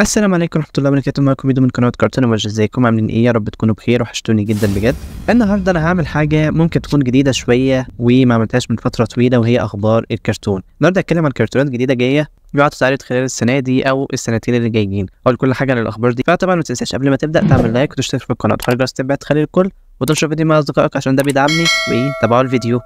السلام عليكم ورحمه الله وبركاته معكم فيديو من قناه كرتون وجه ازيكم عاملين ايه يا رب تكونوا بخير وحشتوني جدا بجد النهارده انا هعمل حاجه ممكن تكون جديده شويه وما عملتهاش من فتره طويله وهي اخبار الكرتون النهارده هتكلم عن كرتونات جديده جايه بيقعد تتعرض خلال السنه دي او السنتين اللي جايين اقول كل حاجه عن الاخبار دي فطبعا ما تنساش قبل ما تبدا تعمل لايك وتشترك في القناه وتفعل الجرس تبقى تخلي الكل وتنشر فيديو مع اصدقائك عشان ده بيدعمني وتابعوا الفيديو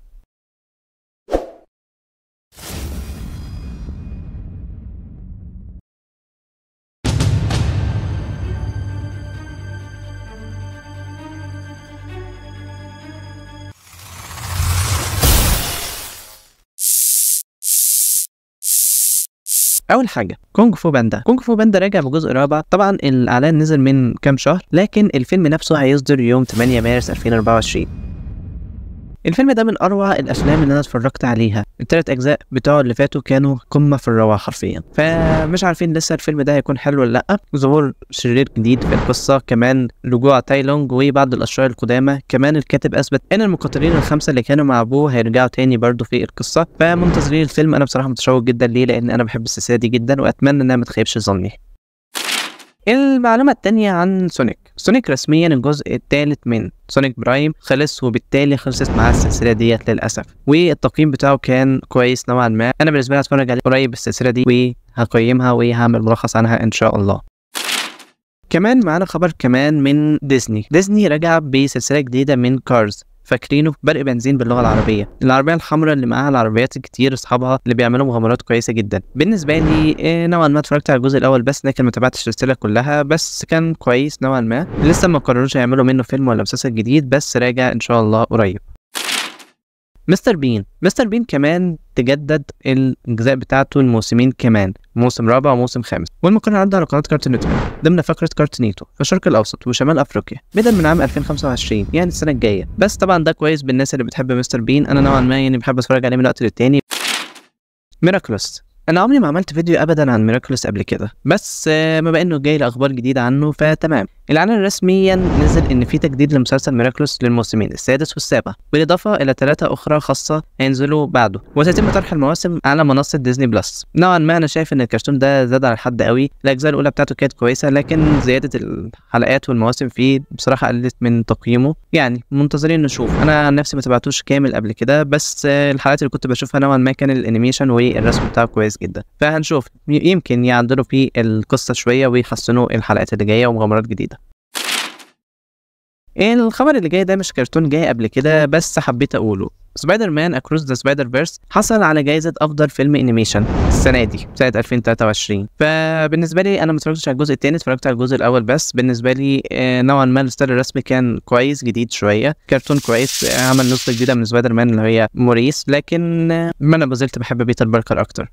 اول حاجه كونج فو باندا كونج فو باندا راجع بجزء رابع طبعا الاعلان نزل من كام شهر لكن الفيلم نفسه هيصدر يوم 8 مارس 2024 الفيلم ده من اروع الافلام اللي انا اتفرجت عليها التلات اجزاء بتوعه اللي فاتوا كانوا قمه في الروعه حرفيا فمش عارفين لسه الفيلم ده هيكون حلو ولا لا ظهور شرير جديد في القصه كمان رجوع تايلونج وبعض الاشرار القدامى كمان الكاتب اثبت ان المقاتلين الخمسه اللي كانوا مع ابوه هيرجعوا تاني برضه في القصه فمنتظرين الفيلم انا بصراحه متشوق جدا ليه لان انا بحب السلسله دي جدا واتمنى انها ما تخيبش ظني المعلومه الثانيه عن سونيك سونيك رسميا الجزء الثالث من سونيك برايم خلص وبالتالي خلصت مع السلسله ديت للاسف والتقييم بتاعه كان كويس نوعا ما انا بالنسبه لي هتفرج عليه قريب السلسله دي وهقيمها وهعمل ملخص عنها ان شاء الله كمان معانا خبر كمان من ديزني ديزني رجع بسلسله جديده من كارز فاكرينه برق بنزين باللغه العربيه العربيه الحمراء اللي معاها العربيات الكتير اصحابها اللي بيعملوا مغامرات كويسه جدا بالنسبه لي إيه نوعا ما اتفرجت على الجزء الاول بس لكن ما تابعتش السلسله كلها بس كان كويس نوعا ما لسه ما قرروش يعملوا منه فيلم ولا مسلسل جديد بس راجع ان شاء الله قريب مستر بين مستر بين كمان تجدد الاجزاء بتاعته الموسمين كمان موسم رابع وموسم خامس والمقارنه عدى على قناه كارتون نتورك ضمن فقره كارت نيتو في الشرق الاوسط وشمال افريقيا بدا من عام 2025 يعني السنه الجايه بس طبعا ده كويس بالناس اللي بتحب مستر بين انا نوعا ما يعني بحب اتفرج عليه من وقت للتاني ميراكلوس انا عمري ما عملت فيديو ابدا عن ميراكلوس قبل كده بس آه، ما بقى انه جاي لاخبار جديده عنه فتمام الإعلان رسميا نزل إن في تجديد لمسلسل ميراكلوس للموسمين السادس والسابع بالإضافة إلى ثلاثة أخرى خاصة هينزلوا بعده وسيتم طرح المواسم على منصة ديزني بلس نوعا ما أنا شايف إن الكرتون ده زاد على الحد قوي الأجزاء الأولى بتاعته كانت كويسة لكن زيادة الحلقات والمواسم فيه بصراحة قلت من تقييمه يعني منتظرين نشوف أنا عن نفسي ما تابعتوش كامل قبل كده بس الحلقات اللي كنت بشوفها نوعا ما كان الأنيميشن والرسم بتاعه كويس جدا فهنشوف يمكن يعدلوا فيه القصة شوية ويحسنوا الحلقات اللي جاية ومغامرات جديدة إيه، الخبر اللي جاي ده مش كرتون جاي قبل كده بس حبيت اقوله سبايدر مان اكروس ذا سبايدر فيرس حصل على جائزه افضل فيلم انيميشن السنه دي سنه 2023 فبالنسبه لي انا ما اتفرجتش على الجزء الثاني اتفرجت على الجزء الاول بس بالنسبه لي آه، نوعا ما الستايل الرسمي كان كويس جديد شويه كرتون كويس آه، عمل نسخه جديده من سبايدر مان اللي هي موريس لكن آه، ما انا ما زلت بحب بيتر باركر اكتر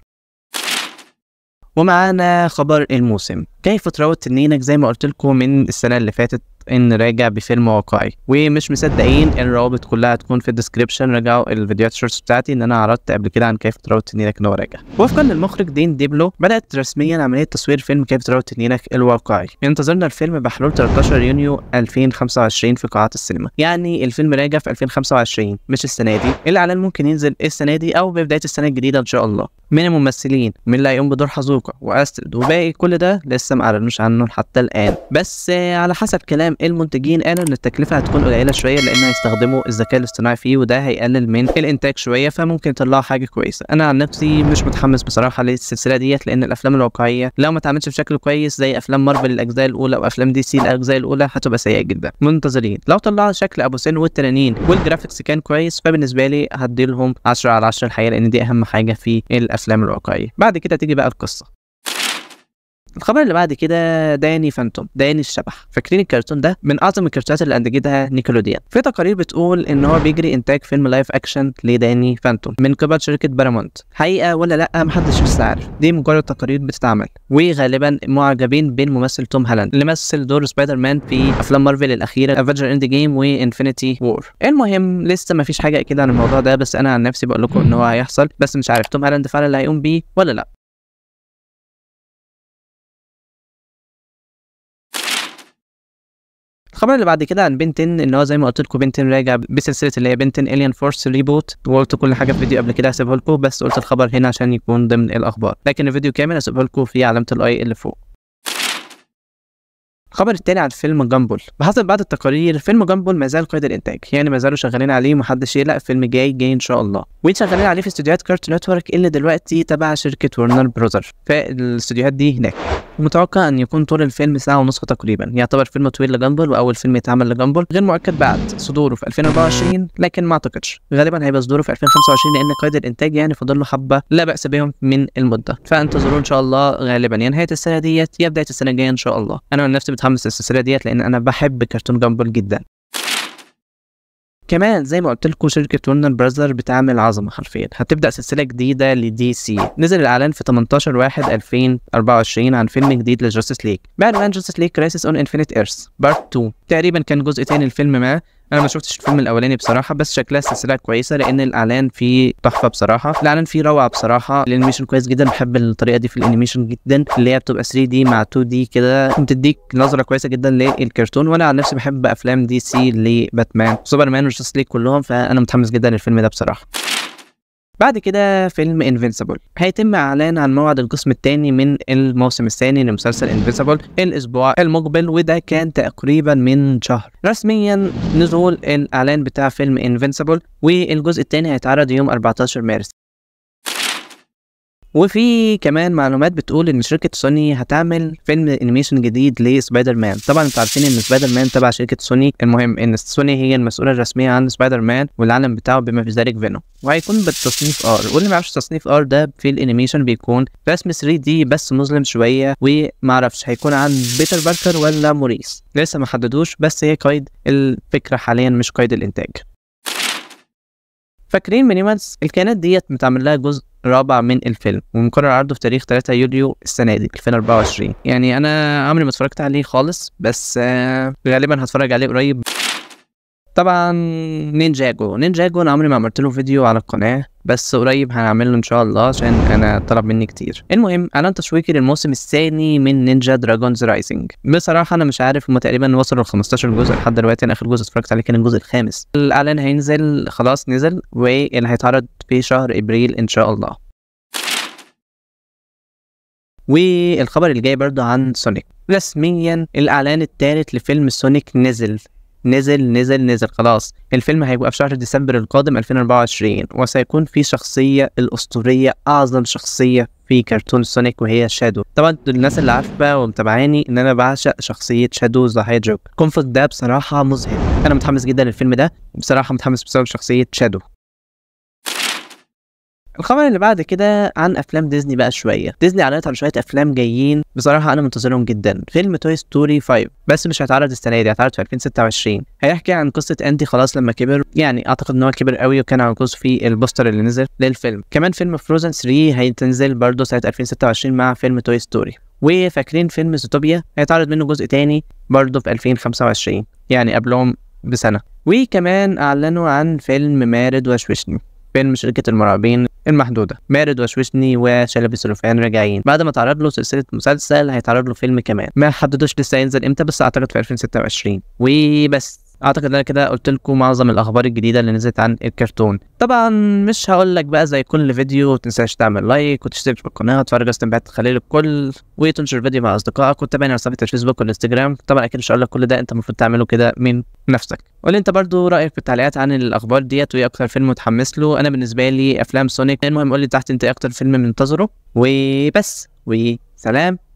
ومعانا خبر الموسم كيف تراود تنينك زي ما قلت لكم من السنه اللي فاتت ان راجع بفيلم واقعي ومش مصدقين الروابط كلها هتكون في الديسكربشن راجعوا الفيديوهات الشورتس بتاعتي ان انا عرضت قبل كده عن كيف تراوت تنينك ان هو راجع وفقا للمخرج دين ديبلو بدات رسميا عمليه تصوير فيلم كيف تراوت تنينك الواقعي ينتظرنا الفيلم بحلول 13 يونيو 2025 في قاعات السينما يعني الفيلم راجع في 2025 مش السنه دي إيه الاعلان ممكن ينزل السنه دي او ببدايه السنه الجديده ان شاء الله من الممثلين من اللي هيقوم بدور حزوقة واسترد وباقي كل ده لسه ما اعلنوش عنه حتى الان بس على حسب كلام المنتجين قالوا ان التكلفه هتكون قليله شويه لان هيستخدموا الذكاء الاصطناعي فيه وده هيقلل من الانتاج شويه فممكن يطلعوا حاجه كويسه انا عن نفسي مش متحمس بصراحه للسلسله ديت لان الافلام الواقعيه لو ما اتعملتش بشكل كويس زي افلام مارفل الاجزاء الاولى وافلام دي سي الاجزاء الاولى هتبقى سيئه جدا منتظرين لو طلعوا شكل ابو سن والتنانين والجرافيكس كان كويس فبالنسبه لي هديلهم 10 على 10 الحقيقه لان دي اهم حاجه في الافلام الافلام الواقعيه بعد كده تيجي بقى القصه الخبر اللي بعد كده داني فانتوم داني الشبح فاكرين الكرتون ده من اعظم الكرتونات اللي انتجتها نيكلوديان في تقارير بتقول ان هو بيجري انتاج فيلم لايف اكشن لداني فانتوم من قبل شركه بارامونت حقيقه ولا لا محدش لسه عارف دي مجرد تقارير بتتعمل وغالبا معجبين بالممثل توم هالاند اللي مثل دور سبايدر مان في افلام مارفل الاخيره افنجر اند جيم وانفينيتي وور المهم لسه مفيش حاجه اكيد عن الموضوع ده بس انا عن نفسي بقول لكم ان هو هيحصل بس مش عارف توم هالاند فعلا اللي هيقوم بيه ولا لا الخبر اللي بعد كده عن بنتن ان هو زي ما قلت لكم بنتن راجع بسلسله اللي هي بنتن الين فورس ريبوت وقلت كل حاجه في فيديو قبل كده هسيبها لكم بس قلت الخبر هنا عشان يكون ضمن الاخبار لكن الفيديو كامل هسيبها لكم في علامه الاي اللي فوق الخبر التاني عن فيلم جامبل بحسب بعض التقارير فيلم جامبل ما زال قيد الانتاج يعني ما زالوا شغالين عليه ومحدش يقلق فيلم جاي جاي ان شاء الله وين شغالين عليه في استوديوهات كارت نتورك اللي دلوقتي تبع شركه ورنر بروزر فالاستوديوهات دي هناك ومتوقع أن يكون طول الفيلم ساعة ونص تقريبا يعتبر فيلم طويل لجامبل وأول فيلم يتعمل لجامبل غير مؤكد بعد صدوره في 2024 لكن ما أعتقدش غالبا هيبقى صدوره في 2025 لأن قيد الإنتاج يعني فاضل له حبة لا بأس بهم من المدة فانتظروا إن شاء الله غالبا يا يعني نهاية السنة ديت يا بداية السنة الجاية إن شاء الله أنا من نفسي متحمس للسلسلة ديت لأن أنا بحب كرتون جامبل جدا كمان زي ما قلت لكم شركه ورنر براذر بتعمل عظمه حرفيا هتبدا سلسله جديده لدي سي نزل الاعلان في 18 1 2024 عن فيلم جديد لجاستس ليك بعنوان جاستس ليك كرايسيس اون انفينيت ايرث بارت 2 تقريبا كان جزء تاني الفيلم ما انا ما شفتش الفيلم الاولاني بصراحه بس شكلها سلسله كويسه لان الاعلان فيه تحفه بصراحه الاعلان فيه روعه بصراحه الانيميشن كويس جدا بحب الطريقه دي في الانيميشن جدا اللي هي بتبقى 3 دي مع 2 دي كده بتديك نظره كويسه جدا للكرتون وانا عن نفسي بحب افلام دي سي لباتمان سوبرمان وجاستس ليج كلهم فانا متحمس جدا للفيلم ده بصراحه بعد كده فيلم انفينسيبل هيتم اعلان عن موعد القسم الثاني من الموسم الثاني لمسلسل انفينسيبل الاسبوع المقبل وده كان تقريبا من شهر رسميا نزول الاعلان بتاع فيلم انفينسيبل والجزء الثاني هيتعرض يوم 14 مارس وفي كمان معلومات بتقول ان شركه سوني هتعمل فيلم انيميشن جديد لسبايدر مان طبعا انتوا عارفين ان سبايدر مان تبع شركه سوني المهم ان سوني هي المسؤوله الرسميه عن سبايدر مان والعالم بتاعه بما في ذلك فينوم وهيكون بالتصنيف ار واللي ما يعرفش تصنيف ار ده في الانيميشن بيكون رسم 3 دي بس مظلم شويه ومعرفش هيكون عن بيتر باركر ولا موريس لسه ما حددوش بس هي قيد الفكره حاليا مش قيد الانتاج فاكرين مينيمالز الكائنات ديت متعمل لها جزء رابع من الفيلم ومقرر عرضه في تاريخ 3 يوليو السنه دي 2024 يعني انا عمري ما اتفرجت عليه خالص بس آه، غالبا هتفرج عليه قريب طبعا نينجاجو نينجاجو انا عمري ما عملت له فيديو على القناه بس قريب هنعمله ان شاء الله عشان انا طلب مني كتير المهم اعلان تشويقي للموسم الثاني من نينجا دراجونز رايزنج بصراحه انا مش عارف هم تقريبا وصلوا ل 15 جزء لحد دلوقتي انا اخر جزء اتفرجت عليه كان الجزء الخامس الاعلان هينزل خلاص نزل واللي هيتعرض في شهر ابريل ان شاء الله والخبر اللي جاي برضه عن سونيك رسميا الاعلان الثالث لفيلم سونيك نزل نزل نزل نزل خلاص الفيلم هيبقى في شهر ديسمبر القادم 2024 وسيكون في شخصية الأسطورية أعظم شخصية في كرتون سونيك وهي شادو طبعا الناس اللي عارفة ومتابعاني إن أنا بعشق شخصية شادو ذا هايدروك كونفليكت ده بصراحة مذهل أنا متحمس جدا للفيلم ده بصراحة متحمس بسبب شخصية شادو الخبر اللي بعد كده عن افلام ديزني بقى شويه ديزني اعلنت عن شويه افلام جايين بصراحه انا منتظرهم جدا فيلم توي ستوري 5 بس مش هيتعرض السنه دي هيتعرض في 2026 هيحكي عن قصه اندي خلاص لما كبر يعني اعتقد ان هو كبر قوي وكان عجوز في البوستر اللي نزل للفيلم كمان فيلم فروزن 3 هيتنزل برضه سنه 2026 مع فيلم توي ستوري وفاكرين فيلم زوتوبيا هيتعرض منه جزء تاني برضه في 2025 يعني قبلهم بسنه وكمان اعلنوا عن فيلم مارد وشوشني فيلم شركة المراقبين المحدودة مارد وشوشني وشلبي سلوفان راجعين بعد ما اتعرض له سلسلة مسلسل هيتعرض له فيلم كمان ما حددوش لسه هينزل امتى بس اعتقد في 2026 وبس اعتقد ان انا كده قلت لكم معظم الاخبار الجديده اللي نزلت عن الكرتون طبعا مش هقول لك بقى زي كل فيديو تنساش تعمل لايك وتشترك في القناه وتفرج استنباعات تخلي الكل وتنشر الفيديو مع اصدقائك وتتابعني على صفحه الفيسبوك والانستجرام طبعا اكيد مش هقول لك كل ده انت المفروض تعمله كده من نفسك قول انت برضو رايك في التعليقات عن الاخبار ديت وايه اكتر فيلم متحمس له انا بالنسبه لي افلام سونيك المهم قول لي تحت انت ايه اكتر فيلم منتظره وبس وسلام